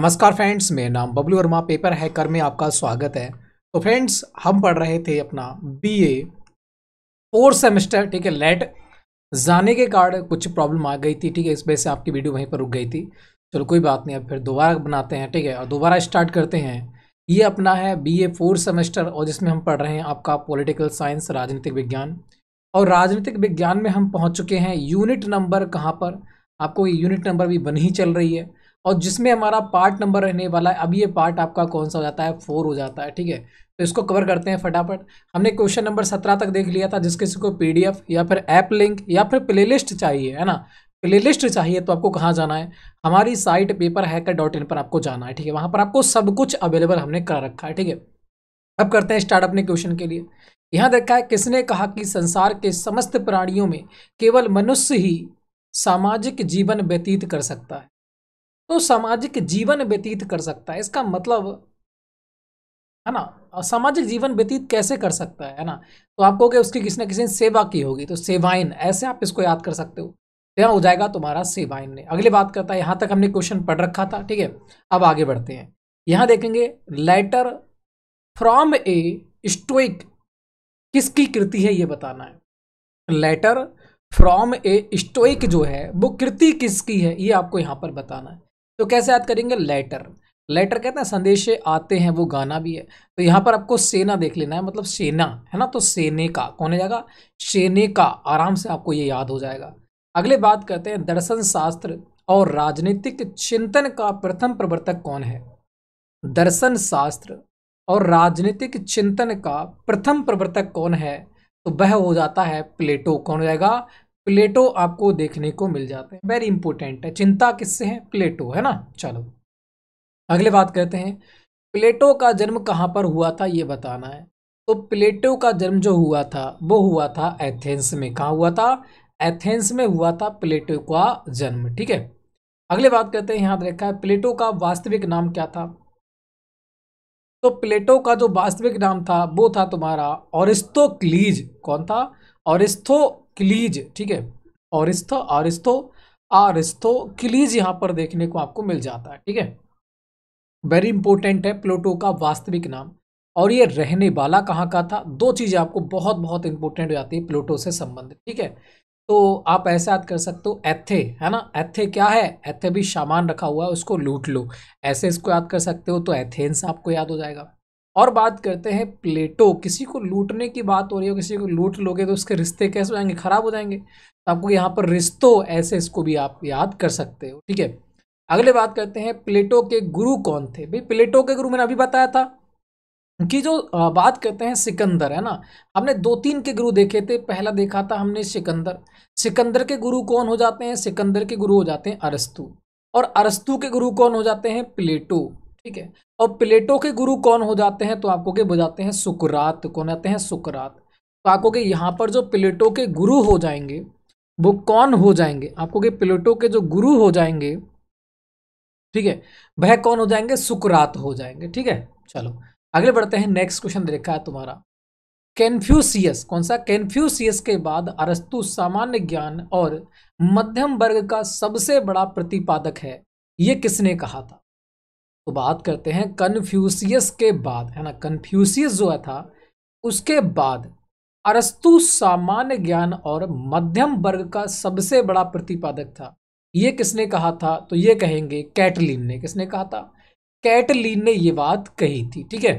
नमस्कार फ्रेंड्स मेरा नाम बबलू वर्मा पेपर हैकर में आपका स्वागत है तो फ्रेंड्स हम पढ़ रहे थे अपना बी ए फोर सेमेस्टर ठीक है लेट जाने के कारण कुछ प्रॉब्लम आ गई थी ठीक है इस वजह से आपकी वीडियो वहीं पर रुक गई थी चलो कोई बात नहीं अब फिर दोबारा बनाते हैं ठीक है और दोबारा स्टार्ट करते हैं ये अपना है बी ए फोर्थ सेमेस्टर और जिसमें हम पढ़ रहे हैं आपका पोलिटिकल साइंस राजनीतिक विज्ञान और राजनीतिक विज्ञान में हम पहुँच चुके हैं यूनिट नंबर कहाँ पर आपको ये यूनिट नंबर भी बन ही चल रही है और जिसमें हमारा पार्ट नंबर रहने वाला है अब ये पार्ट आपका कौन सा हो जाता है फोर हो जाता है ठीक है तो इसको कवर करते हैं फटाफट हमने क्वेश्चन नंबर सत्रह तक देख लिया था जिस किसी को पी या फिर ऐप लिंक या फिर प्ले चाहिए है ना प्लेलिस्ट चाहिए तो आपको कहाँ जाना है हमारी site paper hacker dot in पर आपको जाना है ठीक है वहाँ पर आपको सब कुछ अवेलेबल हमने कर रखा है ठीक है अब करते हैं स्टार्ट अपने क्वेश्चन के लिए यहाँ देखा है किसने कहा कि संसार के समस्त प्राणियों में केवल मनुष्य ही सामाजिक जीवन व्यतीत कर सकता है तो सामाजिक जीवन व्यतीत कर सकता है इसका मतलब है ना सामाजिक जीवन व्यतीत कैसे कर सकता है ना तो आपको कहोगे उसकी किसी न किसी ने सेवा की होगी तो सेवाइन ऐसे आप इसको याद कर सकते हो तो यहाँ हो जाएगा तुम्हारा सेवाइन ने अगली बात करता है यहाँ तक हमने क्वेश्चन पढ़ रखा था ठीक है अब आगे बढ़ते हैं यहाँ देखेंगे लेटर फ्रॉम ए स्टोइक किसकी कृति है ये बताना है लेटर फ्रॉम ए स्टोइक जो है वो कृति किसकी है ये आपको यहाँ पर बताना है तो कैसे याद करेंगे लेटर लेटर कहते हैं संदेशे आते हैं वो गाना भी है तो यहाँ पर आपको सेना देख लेना है मतलब सेना है ना तो सेने का कौन है जाएगा सेने का आराम से आपको ये याद हो जाएगा अगले बात करते हैं दर्शन शास्त्र और राजनीतिक चिंतन का प्रथम प्रवर्तक कौन है दर्शन शास्त्र और राजनीतिक चिंतन का प्रथम प्रवर्तक कौन है तो वह हो जाता है प्लेटो कौन हो जाएगा प्लेटो आपको देखने को मिल जाते हैं वेरी इंपॉर्टेंट है चिंता किससे है प्लेटो है ना चलो अगले बात कहते हैं प्लेटो का जन्म कहाँ पर हुआ था ये बताना है तो प्लेटो का जन्म जो हुआ था वो हुआ था एथेंस में कहाँ हुआ था एथेंस में हुआ था प्लेटो का जन्म ठीक है अगले बात कहते हैं याद रखा है प्लेटो का वास्तविक नाम क्या था तो प्लेटो का जो वास्तविक नाम था वो था तुम्हारा औरिस्तो कौन था औरिस्तो क्लीज ठीक है औरिस्थ आरिस्तो आरिस्तो क्लीज यहाँ पर देखने को आपको मिल जाता है ठीक है वेरी इंपॉर्टेंट है प्लूटो का वास्तविक नाम और ये रहने वाला कहाँ का था दो चीज़ें आपको बहुत बहुत इंपॉर्टेंट हो जाती है प्लूटो से संबंधित ठीक है तो आप ऐसा याद कर सकते हो एथे है ना एथे क्या है एथे भी सामान रखा हुआ है उसको लूट लो ऐसे इसको याद कर सकते हो तो एथेंस आपको याद हो जाएगा और बात करते हैं प्लेटो किसी को लूटने की बात हो रही हो किसी को लूट लोगे तो उसके रिश्ते कैसे हो जाएंगे ख़राब हो जाएंगे तो आपको यहाँ पर रिश्तों ऐसे इसको भी आप याद कर सकते हो ठीक है अगले बात करते हैं प्लेटो के गुरु कौन थे भाई प्लेटो के गुरु मैंने अभी बताया था कि जो बात करते हैं सिकंदर है ना हमने दो तीन के गुरु देखे थे पहला देखा था हमने सिकंदर सिकंदर के गुरु कौन हो जाते हैं सिकंदर के गुरु हो जाते हैं अरस्तु और अरस्तु के गुरु कौन हो जाते हैं प्लेटो ठीक है और प्लेटो के गुरु कौन हो जाते हैं तो आपको के बजाते हैं सुकरात कौन आते हैं सुकरात तो आपको के यहाँ पर जो प्लेटो के गुरु हो जाएंगे वो कौन हो जाएंगे आपको के प्लेटो के जो गुरु हो जाएंगे ठीक है वह कौन हो जाएंगे सुकरात हो जाएंगे ठीक है चलो अगले बढ़ते हैं नेक्स्ट क्वेश्चन देखा है तुम्हारा कैन्फ्यूसियस कौन सा कैन्फ्यूसियस के बाद अरस्तु सामान्य ज्ञान और मध्यम वर्ग का सबसे बड़ा प्रतिपादक है ये किसने कहा था तो बात करते हैं कन्फ्यूसियस के बाद है ना कन्फ्यूसियस जो है था उसके बाद अरस्तु सामान्य ज्ञान और मध्यम वर्ग का सबसे बड़ा प्रतिपादक था ये किसने कहा था तो ये कहेंगे कैटलिन ने किसने कहा था कैटलिन ने ये बात कही थी ठीक है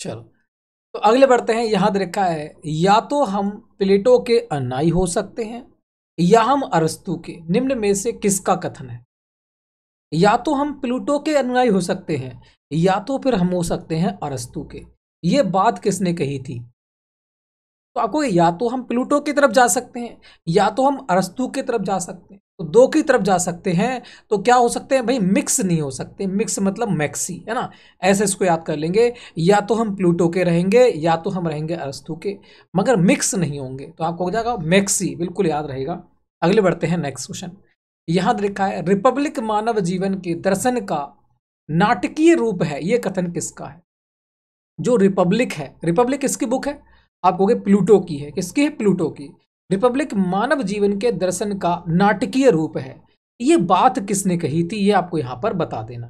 चलो तो अगले बढ़ते हैं याद रखा है या तो हम प्लेटो के अनाई हो सकते हैं या हम अरस्तु के निम्न में से किसका कथन है या तो हम प्लूटो के अनुयायी हो सकते हैं या तो फिर हम हो सकते हैं अरस्तु के ये बात किसने कही थी तो आपको या तो हम प्लूटो की तरफ जा सकते हैं या तो हम अरस्तु की तरफ जा सकते हैं तो दो की तरफ जा सकते हैं तो क्या हो सकते हैं भाई मिक्स नहीं हो सकते मिक्स मतलब मैक्सी है ना ऐसे इसको याद कर लेंगे या तो हम प्लूटो के रहेंगे या तो हम रहेंगे अरस्तु के मगर मिक्स नहीं होंगे तो आपको हो जाएगा मैक्सी बिल्कुल याद रहेगा अगले बढ़ते हैं नेक्स्ट क्वेश्चन यहां देखा है रिपब्लिक मानव जीवन के दर्शन का नाटकीय रूप है यह कथन किसका है जो रिपब्लिक है रिपब्लिक किसकी बुक है आप कहोगे प्लूटो की है किसकी है प्लूटो की रिपब्लिक मानव जीवन के दर्शन का नाटकीय रूप है ये बात किसने कही थी ये आपको यहां पर बता देना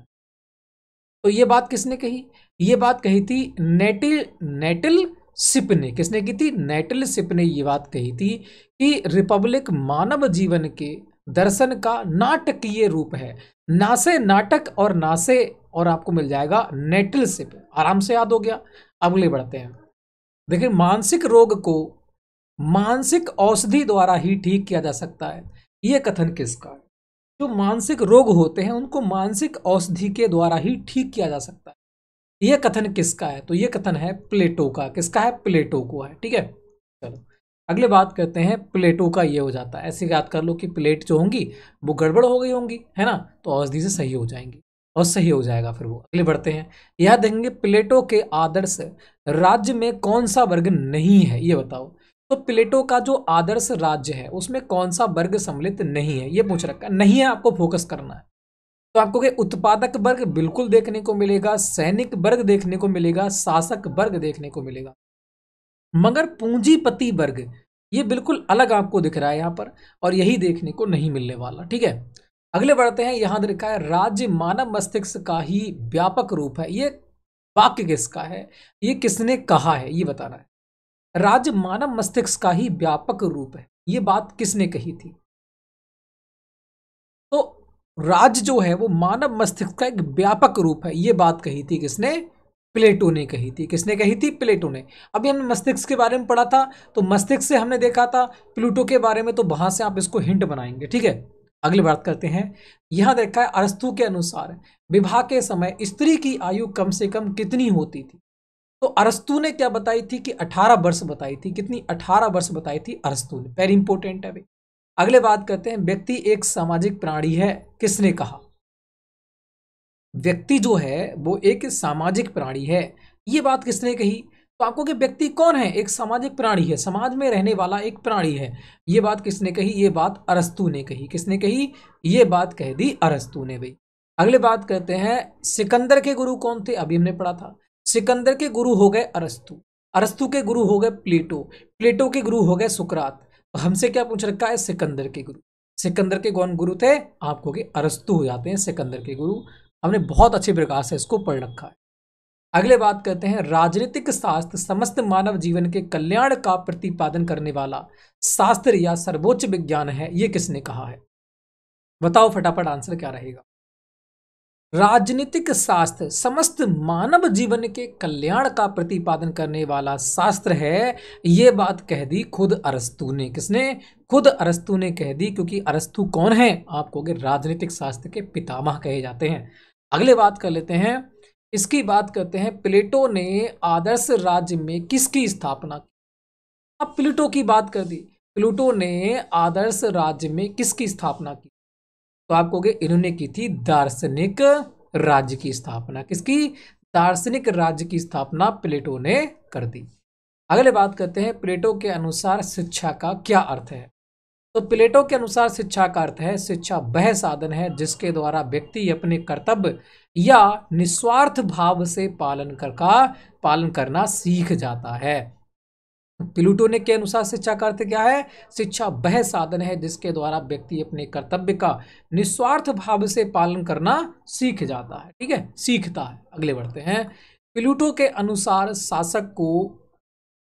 तो ये बात किसने कही ये बात कही थी नेटिल नेटिल सिप ने किसने की थी नेटिल सिप ने ये बात कही थी कि रिपब्लिक मानव जीवन के दर्शन का नाटकीय रूप है नासे नाटक और नासे और आपको मिल जाएगा सिप आराम से याद हो गया अगले बढ़ते हैं देखिए मानसिक रोग को मानसिक औषधि द्वारा ही ठीक किया जा सकता है यह कथन किसका है जो मानसिक रोग होते हैं उनको मानसिक औषधि के द्वारा ही ठीक किया जा सकता है यह कथन किसका है तो यह कथन है प्लेटो का किसका है प्लेटो को है ठीक है चलो अगले बात करते हैं प्लेटों का ये हो जाता है ऐसे याद कर लो कि प्लेट जो होंगी वो गड़बड़ हो गई होंगी है ना तो औषधि से सही हो जाएंगी और सही हो जाएगा फिर वो अगले बढ़ते हैं यह देखेंगे प्लेटो के आदर्श राज्य में कौन सा वर्ग नहीं है ये बताओ तो प्लेटो का जो आदर्श राज्य है उसमें कौन सा वर्ग सम्मिलित नहीं है ये पूछ रखा नहीं है आपको फोकस करना है तो आपको के उत्पादक वर्ग बिल्कुल देखने को मिलेगा सैनिक वर्ग देखने को मिलेगा शासक वर्ग देखने को मिलेगा मगर पूंजीपति वर्ग ये बिल्कुल अलग आपको दिख रहा है यहाँ पर और यही देखने को नहीं मिलने वाला ठीक है अगले बढ़ते हैं यहाँ देखा है राज्य मानव मस्तिष्क का ही व्यापक रूप है ये वाक्य किसका है ये किसने कहा है ये बताना है राज्य मानव मस्तिष्क का ही व्यापक रूप है ये बात किसने कही थी तो राज जो है वो मानव मस्तिष्क का एक व्यापक रूप है ये बात कही थी किसने प्लेटो ने कही थी किसने कही थी प्लेटो ने अभी हमने मस्तिष्क के बारे में पढ़ा था तो मस्तिष्क से हमने देखा था प्लूटो के बारे में तो वहाँ से आप इसको हिंट बनाएंगे ठीक है अगली बात करते हैं यहाँ देखा है अरस्तु के अनुसार विवाह के समय स्त्री की आयु कम से कम कितनी होती थी तो अरस्तु ने क्या बताई थी कि 18 वर्ष बताई थी कितनी 18 वर्ष बताई थी अरस्तु ने वेरी इंपॉर्टेंट है अगले बात करते हैं व्यक्ति एक सामाजिक प्राणी है किसने कहा व्यक्ति जो है वो एक सामाजिक प्राणी है ये बात किसने कही तो आपको कि व्यक्ति कौन है एक सामाजिक प्राणी है समाज में रहने वाला एक प्राणी है ये बात किसने कही ये बात अरस्तु ने कही किसने कही ये बात कह दी अरस्तु ने भाई अगले बात कहते हैं सिकंदर के गुरु कौन थे अभी हमने पढ़ा था सिकंदर के गुरु हो गए अरस्तु अरस्तु के गुरु हो गए प्लेटो प्लेटो के गुरु हो गए सुकरात तो हमसे क्या पूछ रखा है सिकंदर के गुरु सिकंदर के कौन गुरु थे आपको के अरस्तु हो जाते हैं सिकंदर के गुरु हमने बहुत अच्छे प्रकार से इसको पढ़ रखा है अगले बात करते हैं राजनीतिक शास्त्र समस्त मानव जीवन के कल्याण का प्रतिपादन करने वाला शास्त्र या सर्वोच्च विज्ञान है ये किसने कहा है बताओ फटाफट आंसर क्या रहेगा राजनीतिक शास्त्र समस्त मानव जीवन के कल्याण का प्रतिपादन करने वाला शास्त्र है ये बात कह दी खुद अरस्तु ने किसने खुद अरस्तु ने कह दी क्योंकि अरस्तु कौन है आपको राजनीतिक शास्त्र के पितामह कहे जाते हैं अगले बात कर लेते हैं इसकी बात करते हैं प्लेटो ने आदर्श राज्य में किसकी स्थापना की अब प्लेटो की बात कर दी प्लूटो ने आदर्श राज्य में किसकी स्थापना की तो आप कहोगे इन्होंने की थी दार्शनिक राज्य की स्थापना किसकी दार्शनिक राज्य की स्थापना प्लेटो ने कर दी अगले बात करते हैं प्लेटो के अनुसार शिक्षा का क्या अर्थ है तो प्लेटो के अनुसार शिक्षा का अर्थ है शिक्षा वह साधन है जिसके द्वारा व्यक्ति अपने कर्तव्य या निस्वार्थ भाव से पालन कर का पालन करना सीख जाता है प्लूटो ने के अनुसार शिक्षा का अर्थ क्या है शिक्षा वह साधन है जिसके द्वारा व्यक्ति अपने कर्तव्य का निस्वार्थ भाव से पालन करना सीख जाता है ठीक है सीखता है अगले बढ़ते हैं प्लूटो के अनुसार शासक को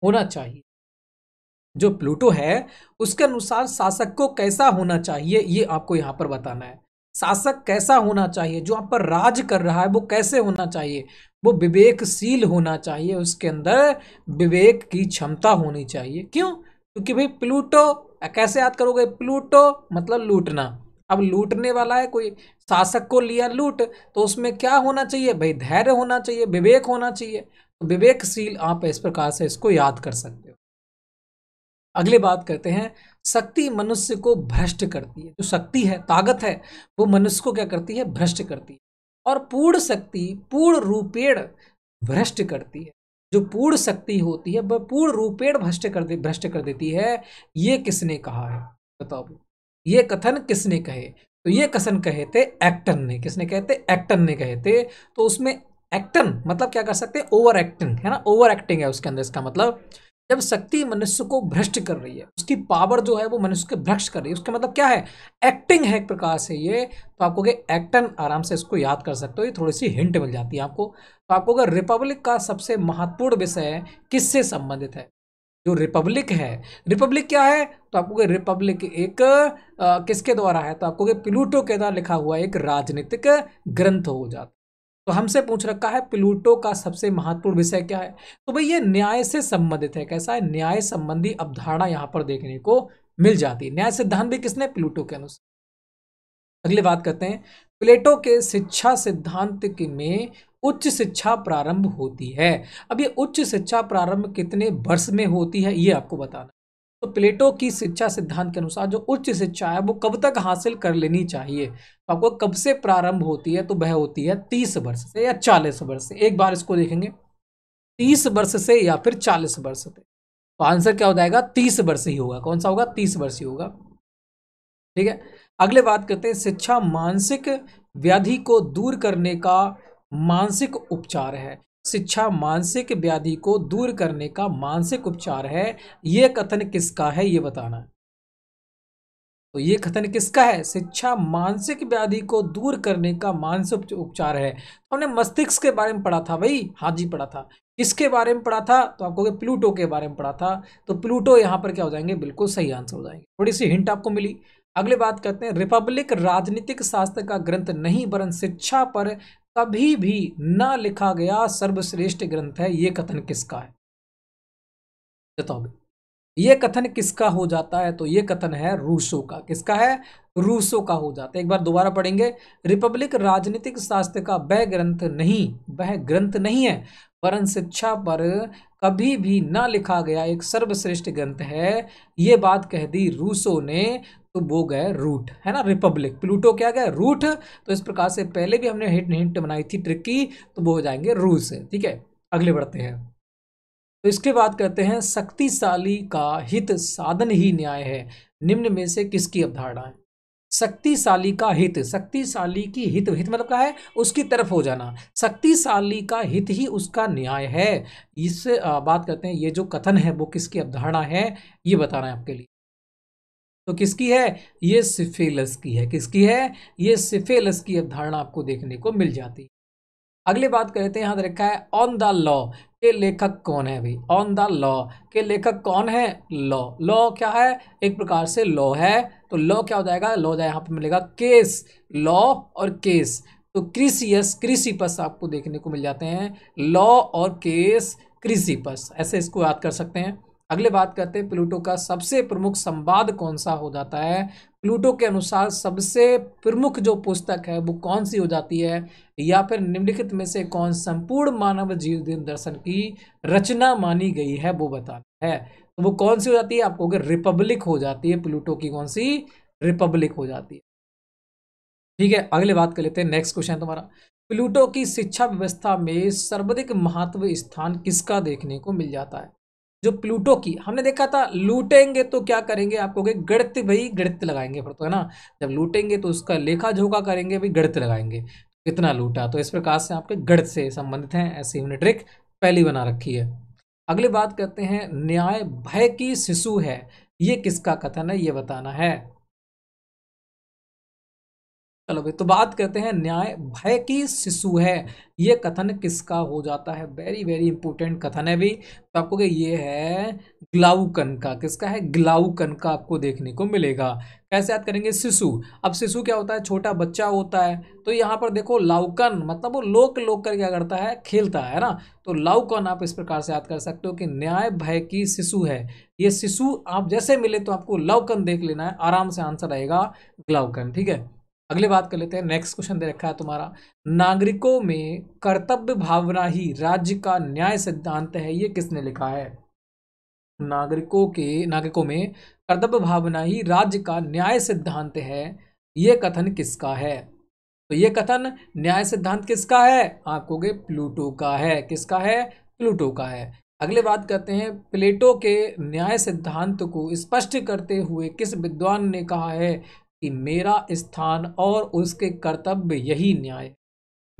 होना चाहिए जो प्लूटो है उसके अनुसार शासक को कैसा होना चाहिए ये आपको यहाँ पर बताना है शासक कैसा होना चाहिए जो आप पर राज कर रहा है वो कैसे होना चाहिए वो विवेकशील होना चाहिए उसके अंदर विवेक की क्षमता होनी चाहिए क्यों क्योंकि भाई प्लूटो कैसे याद करोगे प्लूटो मतलब लूटना अब लूटने वाला है कोई शासक को लिया लूट तो उसमें क्या होना चाहिए भाई धैर्य होना चाहिए विवेक होना चाहिए तो विवेकशील आप इस प्रकार से इसको याद कर सकते हो अगले बात करते हैं शक्ति मनुष्य को भ्रष्ट करती है जो शक्ति है ताकत है वो मनुष्य को क्या करती है भ्रष्ट करती है और पूर्ण शक्ति पूर्ण रूपेण भ्रष्ट करती है जो पूर्ण शक्ति होती है वह पूर्ण रूपेण भ्रष्ट कर दे भ्रष्ट कर देती है ये किसने कहा है बताओ ये कथन किसने कहे तो ये कथन कहे थे एक्टन ने किसने कहे थे एक्टन ने कहे थे तो उसमें एक्टन मतलब क्या कर सकते हैं ओवर एक्टिंग है ना ओवर एक्टिंग है उसके अंदर इसका मतलब जब शक्ति मनुष्य को भ्रष्ट कर रही है उसकी पावर जो है वो मनुष्य के भ्रष्ट कर रही है उसका मतलब क्या है एक्टिंग है एक प्रकार से ये तो आपको एक्टन आराम से इसको याद कर सकते हो ये थोड़ी सी हिंट मिल जाती है आपको तो आपको अगर रिपब्लिक का सबसे महत्वपूर्ण विषय है किससे संबंधित है जो रिपब्लिक है रिपब्लिक क्या है तो आपको रिपब्लिक एक किसके द्वारा है तो आपको प्लूटो के द्वारा लिखा हुआ एक राजनीतिक ग्रंथ हो जाता तो हमसे पूछ रखा है प्लूटो का सबसे महत्वपूर्ण विषय क्या है तो भाई ये न्याय से संबंधित है कैसा है न्याय संबंधी अवधारणा यहाँ पर देखने को मिल जाती है न्याय सिद्धांत भी किसने प्लूटो के अनुसार अगली बात करते हैं प्लेटो के शिक्षा सिद्धांत में उच्च शिक्षा प्रारंभ होती है अब ये उच्च शिक्षा प्रारंभ कितने वर्ष में होती है ये आपको बताना तो प्लेटो की शिक्षा सिद्धांत के अनुसार जो उच्च शिक्षा है वो कब तक हासिल कर लेनी चाहिए तो आपको कब से प्रारंभ होती है तो वह होती है तीस वर्ष से या चालीस वर्ष से एक बार इसको देखेंगे तीस वर्ष से या फिर चालीस वर्ष से तो आंसर क्या हो जाएगा तीस वर्ष ही होगा कौन सा होगा तीस वर्ष ही होगा ठीक है अगले बात करते हैं शिक्षा मानसिक व्याधि को दूर करने का मानसिक उपचार है शिक्षा मानसिक व्याधि को दूर करने का मानसिक उपचार है यह कथन किसका है यह बताना तो ये कथन किसका है शिक्षा मानसिक व्याधि को दूर करने का मानसिक उपचार है तो हमने मस्तिष्क के बारे में पढ़ा था भाई हाँ जी पढ़ा था किसके बारे में पढ़ा था तो आपको प्लूटो के बारे में पढ़ा था तो प्लूटो यहां पर क्या हो जाएंगे बिल्कुल सही आंसर हो जाएंगे थोड़ी सी हिंट आपको मिली अगले बात करते हैं रिपब्लिक राजनीतिक शास्त्र का ग्रंथ नहीं बरन शिक्षा पर कभी भी न लिखा गया सर्वश्रेष्ठ ग्रंथ है ये कथन किसका है तो बताओ ये कथन किसका हो जाता है तो ये कथन है रूसो का किसका है रूसो का हो जाता है एक बार दोबारा पढ़ेंगे रिपब्लिक राजनीतिक शास्त्र का वह ग्रंथ नहीं वह ग्रंथ नहीं है परं शिक्षा पर कभी भी ना लिखा गया एक सर्वश्रेष्ठ ग्रंथ है ये बात कह दी रूसो ने तो वो गए रूट है ना रिपब्लिक प्लूटो क्या गया रूट तो इस प्रकार से पहले भी हमने हिट हिंट बनाई थी ट्रिक की तो वो हो जाएंगे रूस से ठीक है अगले बढ़ते हैं तो इसके बाद करते हैं शक्तिशाली का हित साधन ही न्याय है निम्न में से किसकी अवधारणा है शक्तिशाली का हित शक्तिशाली की हित हित मतलब क्या है उसकी तरफ हो जाना शक्तिशाली का हित ही उसका न्याय है इससे बात करते हैं ये जो कथन है वो किसकी अवधारणा है ये बताना है आपके लिए तो किसकी है ये सिफेलस की है किसकी है ये सिफेलस की अवधारणा आपको देखने को मिल जाती है बात करते हैं यहां रखा है ऑन द लॉ के लेखक कौन है भाई ऑन द लॉ के लेखक कौन है लॉ लॉ क्या है एक प्रकार से लॉ है तो लॉ क्या हो जाएगा लॉ जाए यहाँ पर मिलेगा केस लॉ और केस तो क्रिसियस क्रिसिपस आपको देखने को मिल जाते हैं लॉ और केस क्रिसिपस ऐसे इसको याद कर सकते हैं अगले बात करते हैं प्लूटो का सबसे प्रमुख संवाद कौन सा हो जाता है प्लूटो के अनुसार सबसे प्रमुख जो पुस्तक है वो कौन सी हो जाती है या फिर निम्नलिखित में से कौन संपूर्ण मानव जीव दिन दर्शन की रचना मानी गई है वो बताता है तो वो कौन सी हो जाती है आपको कहोगे रिपब्लिक हो जाती है प्लूटो की कौन सी रिपब्लिक हो जाती है ठीक है अगले बात कर लेते हैं नेक्स्ट क्वेश्चन है तुम्हारा प्लूटो की शिक्षा व्यवस्था में सर्वाधिक महत्व स्थान किसका देखने को मिल जाता है जो प्लूटो की हमने देखा था लूटेंगे तो क्या करेंगे आपको कहे गणित भाई गणित लगाएंगे फिर तो है ना जब लूटेंगे तो उसका लेखा झोंका करेंगे भाई गणित लगाएंगे कितना लूटा तो इस प्रकार से आपके गणित से संबंधित हैं ऐसी हमने ट्रिक पहली बना रखी है अगली बात करते हैं न्याय भय की शिशु है ये किसका कथन है ये बताना है चलो भाई तो बात करते हैं न्याय भय की शिशु है ये कथन किसका हो जाता है वेरी वेरी इंपॉर्टेंट कथन है भी तो आपको ये है ग्लाउकन का किसका है ग्लाउकन का आपको देखने को मिलेगा कैसे याद करेंगे शिशु अब शिशु क्या होता है छोटा बच्चा होता है तो यहाँ पर देखो लाउकन मतलब वो लोक लोक कर क्या करता है खेलता है ना तो लाउकन आप इस प्रकार से याद कर सकते हो कि न्याय भय की शिशु है ये शिशु आप जैसे मिले तो आपको लाउकन देख लेना है आराम से आंसर आएगा ग्लाउकन ठीक है अगले बात कर लेते हैं नेक्स्ट क्वेश्चन दे रखा है तुम्हारा नागरिकों में कर्तव्य भावना ही राज्य का न्याय सिद्धांत है ये किसने लिखा है नागरिकों के नागरिकों में कर्तव्य भावना ही राज्य का न्याय सिद्धांत है ये कथन किसका है तो ये कथन न्याय सिद्धांत किसका है आपको कहोगे प्लूटो का है किसका है प्लूटो का है अगले बात करते हैं प्लेटो के न्याय सिद्धांत को स्पष्ट करते हुए किस विद्वान ने कहा है कि मेरा स्थान और उसके कर्तव्य यही न्याय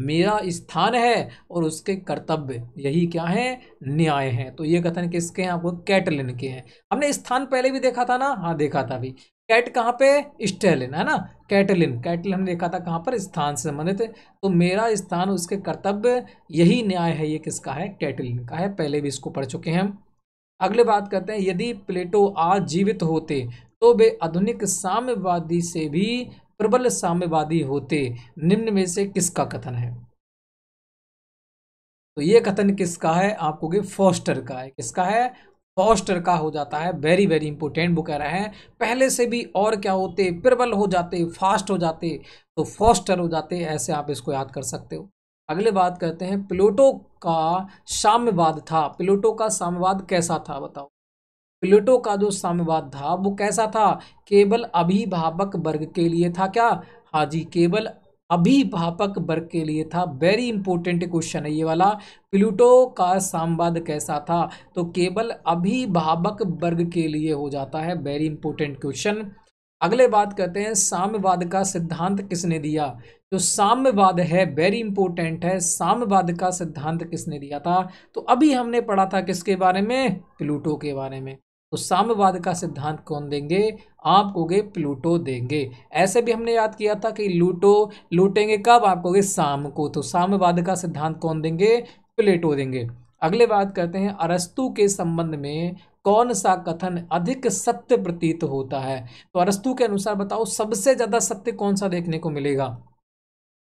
मेरा स्थान है और उसके कर्तव्य यही क्या है न्याय है तो ये कथन किसके हैं आपको कैटलिन के हैं हमने स्थान पहले भी देखा था ना हाँ देखा था भी कैट कहाँ पे स्टेलिन है ना कैटलिन कैटलिन हमने देखा था कहाँ पर स्थान से संबंधित तो मेरा स्थान उसके कर्तव्य यही न्याय है ये किसका है कैटलिन का है पहले भी इसको पढ़ चुके हैं हम अगले बात करते हैं यदि प्लेटो आज जीवित होते तो वे आधुनिक साम्यवादी से भी प्रबल साम्यवादी होते निम्न में से किसका कथन है तो ये कथन किसका है आपको के फॉस्टर का है किसका है फॉस्टर का हो जाता है वेरी वेरी इंपॉर्टेंट वो कह रहे हैं पहले से भी और क्या होते प्रबल हो जाते फास्ट हो जाते तो फॉस्टर हो जाते ऐसे आप इसको याद कर सकते हो अगले बात करते हैं प्लूटो का साम्यवाद था प्लूटो का साम्यवाद कैसा था बताओ प्लेटो का जो साम्यवाद था वो कैसा था केवल अभिभावक वर्ग के लिए था क्या हाँ जी केवल अभिभावक वर्ग के लिए था वेरी इंपॉर्टेंट क्वेश्चन है ये वाला प्लूटो का संवाद कैसा था तो केवल अभिभावक वर्ग के लिए हो जाता है वेरी इंपॉर्टेंट क्वेश्चन अगले बात करते हैं साम्यवाद का सिद्धांत किसने दिया जो साम्यवाद है वेरी इंपॉर्टेंट है साम्यवाद का सिद्धांत किसने दिया था तो अभी हमने पढ़ा था किसके बारे में प्लूटो के बारे में तो साम्यवाद का सिद्धांत कौन देंगे आप कहोगे प्लूटो देंगे ऐसे भी हमने याद किया था कि लूटो लूटेंगे कब आप कहोगे साम को तो साम्यवाद का सिद्धांत कौन देंगे प्लेटो देंगे अगले बात करते हैं अरस्तु के संबंध में कौन सा कथन अधिक सत्य प्रतीत होता है तो अरस्तु के अनुसार बताओ सबसे ज़्यादा सत्य कौन सा देखने को मिलेगा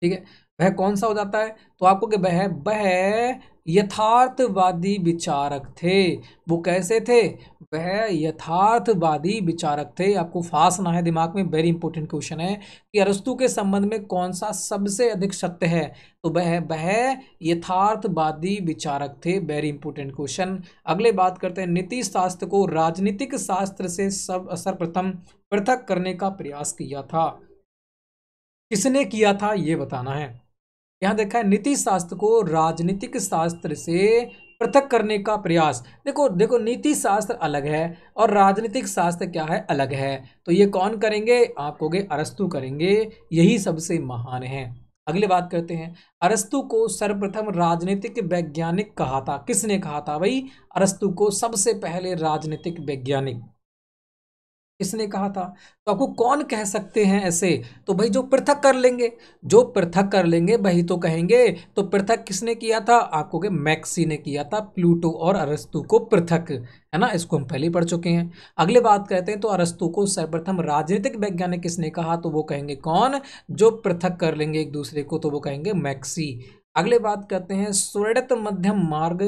ठीक है वह कौन सा हो जाता है तो आपको कि वह वह यथार्थवादी विचारक थे वो कैसे थे वह यथार्थवादी विचारक थे आपको फासना है दिमाग में वेरी इंपॉर्टेंट क्वेश्चन है कि अरस्तु के संबंध में कौन सा सबसे अधिक सत्य है तो वह वह यथार्थवादी विचारक थे वेरी इंपॉर्टेंट क्वेश्चन अगले बात करते हैं नीति शास्त्र को राजनीतिक शास्त्र से सब सर्वप्रथम पृथक करने का प्रयास किया था किसने किया था ये बताना है यहाँ देखा है नीति शास्त्र को राजनीतिक शास्त्र से पृथक करने का प्रयास देखो देखो नीति शास्त्र अलग है और राजनीतिक शास्त्र क्या है अलग है तो ये कौन करेंगे आप कहोगे अरस्तु करेंगे यही सबसे महान है अगले बात करते हैं अरस्तु को सर्वप्रथम राजनीतिक वैज्ञानिक कहा था किसने कहा था भाई अरस्तु को सबसे पहले राजनीतिक वैज्ञानिक किसने कहा था तो आपको कौन कह सकते हैं ऐसे तो भाई जो पृथक कर लेंगे जो पृथक कर लेंगे वही तो कहेंगे तो पृथक किसने किया था आपको के मैक्सी ने किया था प्लूटो और अरस्तु को पृथक है ना इसको हम पहले पढ़ चुके हैं अगले बात कहते हैं तो अरस्तु को सर्वप्रथम राजनीतिक वैज्ञानिक किसने कहा तो वो कहेंगे कौन जो पृथक कर लेंगे एक दूसरे को तो वो कहेंगे मैक्सी अगले बात कहते हैं स्वर्णित मध्यम मार्ग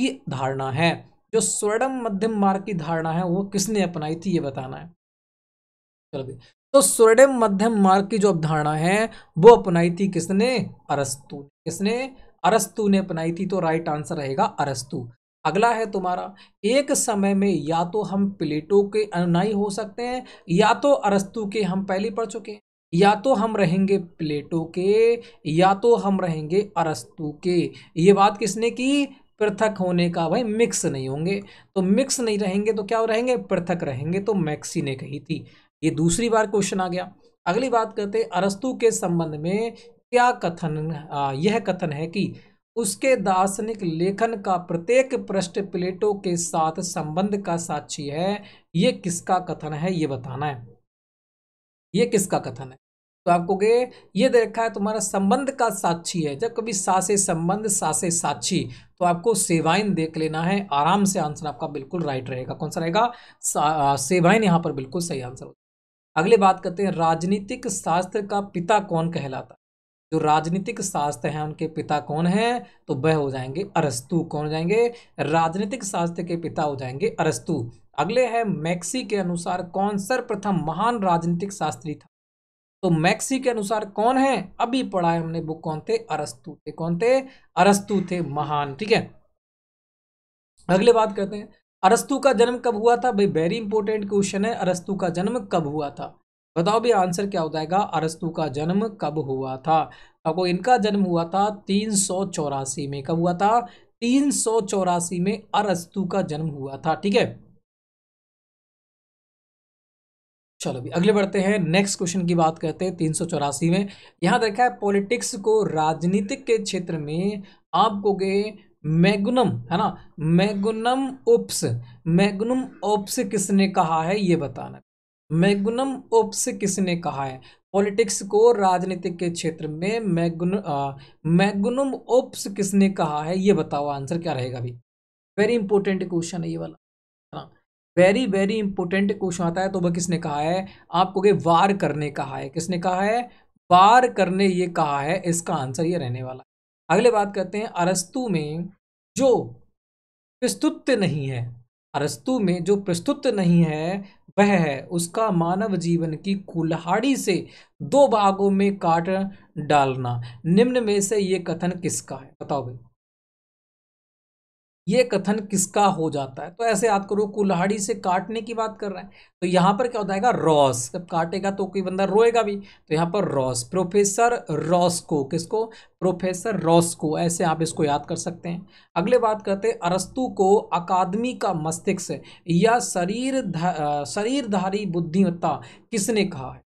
की धारणा है जो स्वर्णम मध्यम मार्ग की धारणा है वो किसने अपनाई थी ये बताना है चलो तो स्वर्णम मध्यम मार्ग की जो अवधारणा है वो अपनाई थी किसने अरस्तु किसने अरस्तु ने अपनाई थी तो राइट आंसर रहेगा अरस्तु अगला है तुम्हारा एक समय में या तो हम प्लेटो के अनुनाई हो सकते हैं या तो अरस्तु के हम पहले पढ़ चुके हैं या तो हम रहेंगे प्लेटो के या तो हम रहेंगे अरस्तु के ये बात किसने की पृथक होने का भाई मिक्स नहीं होंगे तो मिक्स नहीं रहेंगे तो क्या रहेंगे पृथक रहेंगे तो मैक्सी ने कही थी ये दूसरी बार क्वेश्चन आ गया अगली बात करते अरस्तु के संबंध में क्या कथन आ, यह कथन है कि उसके दार्शनिक लेखन का प्रत्येक पृष्ठ प्लेटो के साथ संबंध का साक्षी है ये किसका कथन है ये बताना है ये किसका कथन है तो आपको गे ये दे रखा है तुम्हारा संबंध का साक्षी है जब कभी सा से संबंध सा से साक्षी तो आपको सेवाइन देख लेना है आराम से आंसर आपका बिल्कुल राइट रहेगा कौन सा रहेगा सेवाइन यहाँ पर बिल्कुल सही आंसर है अगले बात करते हैं राजनीतिक शास्त्र का पिता कौन कहलाता जो राजनीतिक शास्त्र हैं उनके पिता कौन हैं तो वह हो जाएंगे अरस्तु कौन हो जाएंगे राजनीतिक शास्त्र के पिता हो जाएंगे अरस्तु अगले है मैक्सी के अनुसार कौन सर्वप्रथम महान राजनीतिक शास्त्री था तो मैक्सी के अनुसार कौन है अभी पढ़ा है हमने वो कौन थे अरस्तु थे कौन थे अरस्तु थे महान ठीक है अगले बात करते हैं अरस्तु का जन्म कब हुआ था भाई वेरी इंपॉर्टेंट क्वेश्चन है अरस्तु का जन्म कब हुआ था बताओ भी आंसर क्या हो जाएगा अरस्तु का जन्म कब हुआ था आपको इनका जन्म हुआ था तीन सौ चौरासी में कब हुआ था तीन सौ चौरासी में अरस्तु का जन्म हुआ था ठीक है चलो भी अगले बढ़ते हैं नेक्स्ट क्वेश्चन की बात करते हैं तीन सौ चौरासी में यहाँ देखा है पॉलिटिक्स को राजनीतिक के क्षेत्र में आपको गए मैगुनम है ना मैगुनम ओप्स मैगुनम ओप्स किसने कहा है ये बताना मैगुनम ओप्स किसने कहा है पॉलिटिक्स को राजनीतिक के क्षेत्र में मैगुन मैगुनम ओप्स किसने कहा है ये बताओ आंसर क्या रहेगा अभी वेरी इंपॉर्टेंट क्वेश्चन है ये वाला वेरी वेरी इंपॉर्टेंट क्वेश्चन आता है तो वह किसने कहा है आपको के वार करने कहा है किसने कहा है वार करने ये कहा है इसका आंसर ये रहने वाला अगले बात करते हैं अरस्तु में जो प्रस्तुत नहीं है अरस्तु में जो प्रस्तुत नहीं है वह है उसका मानव जीवन की कुल्हाड़ी से दो भागों में काट डालना निम्न में से ये कथन किसका है बताओ भाई ये कथन किसका हो जाता है तो ऐसे याद करो कुल्हाड़ी से काटने की बात कर रहे हैं तो यहाँ पर क्या हो जाएगा रॉस जब काटेगा तो कोई बंदा रोएगा भी तो यहाँ पर रॉस प्रोफेसर रॉस को किसको प्रोफेसर रॉस को ऐसे आप इसको याद कर सकते हैं अगले बात करते हैं अरस्तु को अकादमी का मस्तिष्क या शरीर शरीरधारी बुद्धिमत्ता किसने कहा है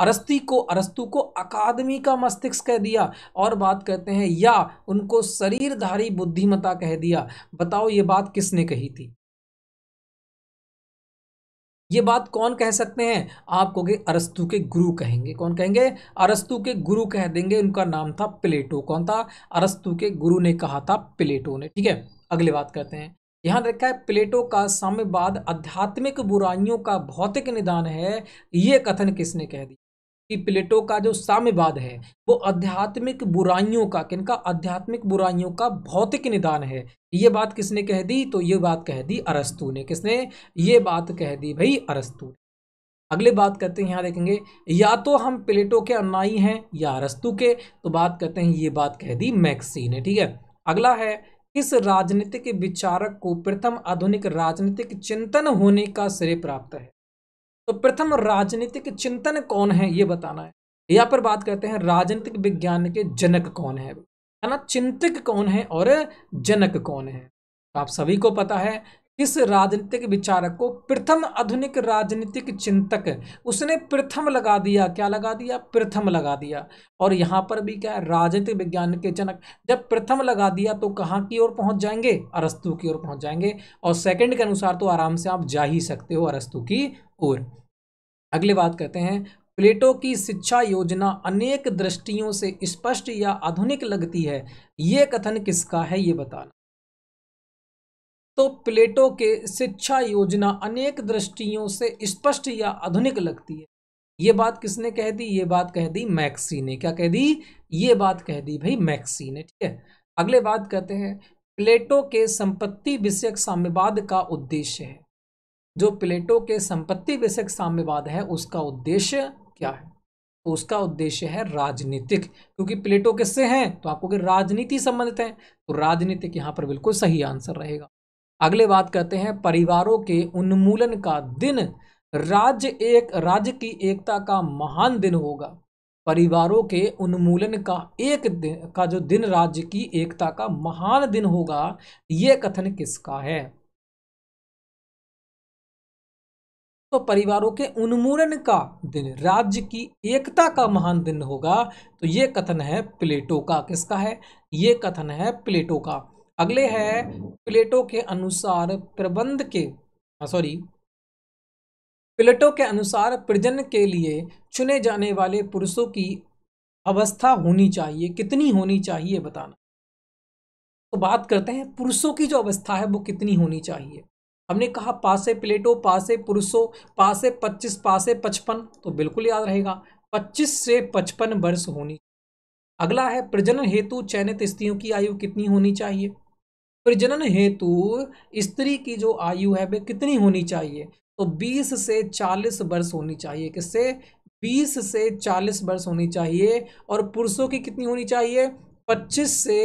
अरस्ती को अरस्तु को अकादमी का मस्तिष्क कह दिया और बात कहते हैं या उनको शरीरधारी बुद्धिमता कह दिया बताओ ये बात किसने कही थी ये बात कौन कह सकते हैं आप कहोगे अरस्तु के गुरु कहेंगे कौन कहेंगे अरस्तु के गुरु कह देंगे उनका नाम था प्लेटो कौन था अरस्तु के गुरु ने कहा था प्लेटो ने ठीक है अगली बात करते हैं यहाँ रखा है प्लेटो का साम्यवाद आध्यात्मिक बुराइयों का भौतिक निदान है ये कथन किसने कह दिया कि प्लेटो का जो साम्यवाद है वो आध्यात्मिक बुराइयों का किनका आध्यात्मिक बुराइयों का भौतिक निदान है ये बात किसने कह दी तो ये बात कह दी अरस्तु ने किसने ये बात कह दी भाई अरस्तु अगले बात करते हैं यहाँ देखेंगे या तो हम प्लेटो के अन्नाई हैं या अरस्तु के तो बात करते हैं ये बात कह दी मैक्सी ने ठीक है अगला है किस राजनीतिक विचारक को प्रथम आधुनिक राजनीतिक चिंतन होने का श्रेय प्राप्त है तो प्रथम राजनीतिक चिंतन कौन है ये बताना है यहाँ पर बात करते हैं राजनीतिक विज्ञान के जनक कौन है है ना चिंतक कौन है और जनक कौन है तो आप सभी को पता है किस राजनीतिक विचारक को प्रथम आधुनिक राजनीतिक चिंतक उसने प्रथम लगा दिया क्या लगा दिया प्रथम लगा दिया और यहाँ पर भी क्या है राजनीतिक विज्ञान के जनक जब प्रथम लगा दिया तो कहाँ की ओर पहुँच जाएंगे अरस्तु की ओर पहुँच जाएंगे और सेकंड के अनुसार तो आराम से आप जा ही सकते हो अरस्तु की ओर अगले बात करते हैं प्लेटो की शिक्षा योजना अनेक दृष्टियों से स्पष्ट या आधुनिक लगती है ये कथन किसका है ये बताना तो प्लेटो के शिक्षा योजना अनेक दृष्टियों से स्पष्ट या आधुनिक लगती है ये बात किसने कह दी ये बात कह दी मैक्सी ने क्या कह दी ये बात कह दी भाई मैक्सी ने ठीक है अगले बात कहते हैं प्लेटो के संपत्ति विषयक साम्यवाद का उद्देश्य है जो प्लेटो के संपत्ति विषयक साम्यवाद है उसका उद्देश्य क्या है तो उसका उद्देश्य है राजनीतिक क्योंकि प्लेटो किससे हैं तो आपको कि राजनीति संबंधित है तो राजनीतिक यहाँ पर बिल्कुल सही आंसर रहेगा अगले बात कहते हैं परिवारों के उन्मूलन का दिन राज्य एक राज्य की एकता का महान दिन होगा परिवारों के उन्मूलन का एक का जो दिन राज्य की एकता का महान दिन होगा ये कथन किसका है तो परिवारों के उन्मूलन का दिन राज्य की एकता का महान दिन होगा तो ये कथन है प्लेटो का किसका है ये कथन है प्लेटो का अगले है प्लेटो के अनुसार प्रबंध के सॉरी हाँ, प्लेटो के अनुसार प्रजन के लिए चुने जाने वाले पुरुषों की अवस्था होनी चाहिए कितनी होनी चाहिए बताना तो बात करते हैं पुरुषों की जो अवस्था है वो कितनी होनी चाहिए हमने कहा पासे प्लेटो पासे पुरुषो पासे पच्चीस पासे पचपन तो बिल्कुल याद रहेगा पच्चीस से पचपन वर्ष होनी अगला है प्रजनन हेतु चयनित स्त्रियों की आयु कितनी होनी चाहिए प्रजनन हेतु स्त्री की जो आयु है वे कितनी होनी चाहिए तो 20 से 40 वर्ष होनी चाहिए किससे 20 से 40 वर्ष होनी चाहिए और पुरुषों की कितनी होनी चाहिए 25 से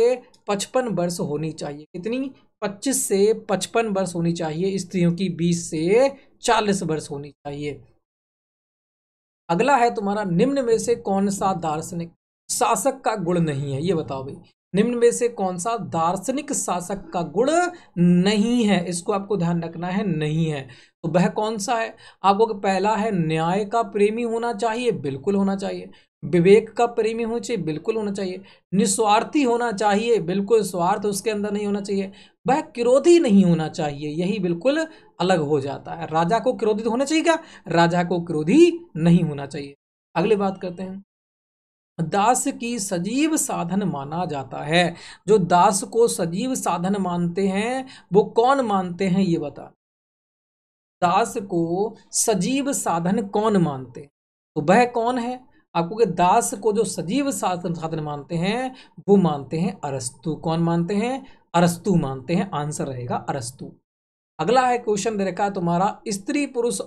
55 वर्ष होनी चाहिए कितनी 25 से 55 वर्ष होनी चाहिए स्त्रियों की 20 से 40 वर्ष होनी चाहिए अगला है तुम्हारा निम्न में से कौन सा दार्शनिक शासक का गुण नहीं है ये बताओ भाई निम्न में से कौन सा दार्शनिक शासक का गुण नहीं है इसको आपको ध्यान रखना है नहीं है तो वह कौन सा है आपको पहला है न्याय का प्रेमी होना चाहिए बिल्कुल होना चाहिए विवेक का प्रेमी होना चाहिए बिल्कुल होना चाहिए निस्वार्थी होना चाहिए बिल्कुल स्वार्थ उसके अंदर नहीं होना चाहिए वह क्रोधी नहीं होना चाहिए यही बिल्कुल अलग हो जाता है राजा को क्रोधित होना चाहिए क्या राजा को क्रोधी नहीं होना चाहिए अगली बात करते हैं दास की सजीव साधन माना जाता है जो दास को सजीव साधन मानते हैं वो कौन मानते हैं ये बता दास को सजीव साधन कौन मानते तो वह कौन है आपको के दास को जो सजीव साधन साधन मानते हैं वो मानते हैं अरस्तु कौन मानते हैं अरस्तु मानते हैं आंसर रहेगा अरस्तु अगला है क्वेश्चन दे रखा तुम्हारा स्त्री पुरुष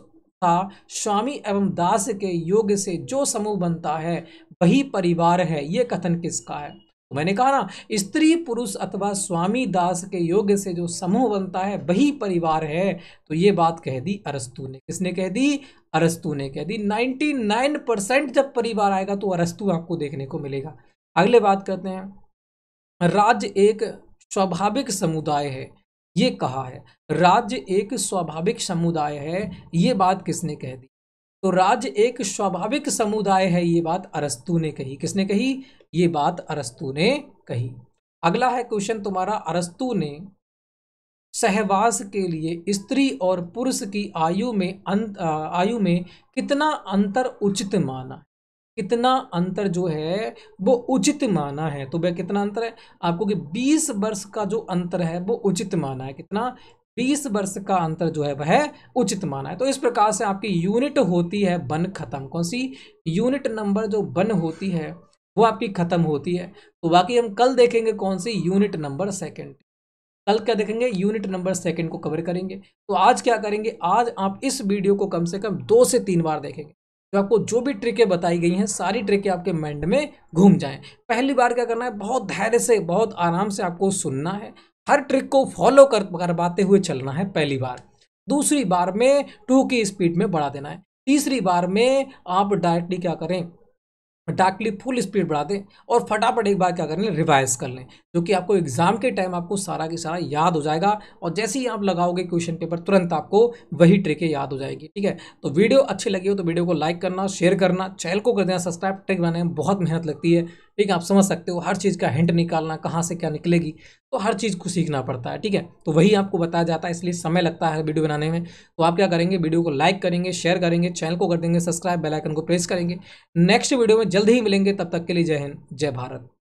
था स्वामी एवं दास के योग से जो समूह बनता है वही परिवार है ये कथन किसका है तो मैंने कहा ना स्त्री पुरुष अथवा स्वामी दास के योग से जो समूह बनता है वही परिवार है तो ये बात कह दी अरस्तु ने किसने कह दी अरस्तु ने कह दी 99 परसेंट जब परिवार आएगा तो अरस्तु आपको देखने को मिलेगा अगले बात करते हैं राज्य एक स्वाभाविक समुदाय है ये कहा है राज्य एक स्वाभाविक समुदाय है ये बात किसने कह दी तो राज्य एक स्वाभाविक समुदाय है ये बात अरस्तु ने कही किसने कही ये बात अरस्तु ने कही अगला है क्वेश्चन तुम्हारा अरस्तु ने सहवास के लिए स्त्री और पुरुष की आयु में अंत आयु में कितना अंतर उचित माना कितना अंतर जो है वो उचित माना है तो वह कितना अंतर है आपको कि 20 वर्ष का जो अंतर है वो उचित माना है कितना 20 वर्ष का अंतर जो है वह उचित माना है तो इस प्रकार से आपकी यूनिट होती है बन खत्म कौन सी यूनिट नंबर जो बन होती है वो आपकी खत्म होती है तो बाकी हम कल देखेंगे कौन सी यूनिट नंबर सेकेंड कल क्या देखेंगे यूनिट नंबर सेकेंड को कवर करेंगे तो आज क्या करेंगे आज आप इस वीडियो को कम से कम दो से तीन बार देखेंगे जो तो आपको जो भी ट्रिकें बताई गई हैं सारी ट्रिकें आपके माइंड में घूम जाएं पहली बार क्या करना है बहुत धैर्य से बहुत आराम से आपको सुनना है हर ट्रिक को फॉलो कर करवाते हुए चलना है पहली बार दूसरी बार में टू की स्पीड में बढ़ा देना है तीसरी बार में आप डायरेक्टली क्या करें फटाकली फुल स्पीड बढ़ा दें और फटाफट एक बार क्या कर लें रिवाइज कर लें जो कि आपको एग्ज़ाम के टाइम आपको सारा की सारा याद हो जाएगा और जैसे ही आप लगाओगे क्वेश्चन पेपर तुरंत आपको वही ट्रिकें याद हो जाएगी ठीक है तो वीडियो अच्छी लगी हो तो वीडियो को लाइक करना शेयर करना चैनल को कर देना सब्सक्राइब ट्रिक बनाने में बहुत मेहनत लगती है ठीक है आप समझ सकते हो हर चीज़ का हिंट निकालना कहाँ से क्या निकलेगी तो हर चीज़ को सीखना पड़ता है ठीक है तो वही आपको बताया जाता है इसलिए समय लगता है वीडियो बनाने में तो आप क्या करेंगे वीडियो को लाइक करेंगे शेयर करेंगे चैनल को कर देंगे सब्सक्राइब बेलाइकन को प्रेस करेंगे नेक्स्ट वीडियो में जल्द ही मिलेंगे तब तक के लिए जय हिंद जय भारत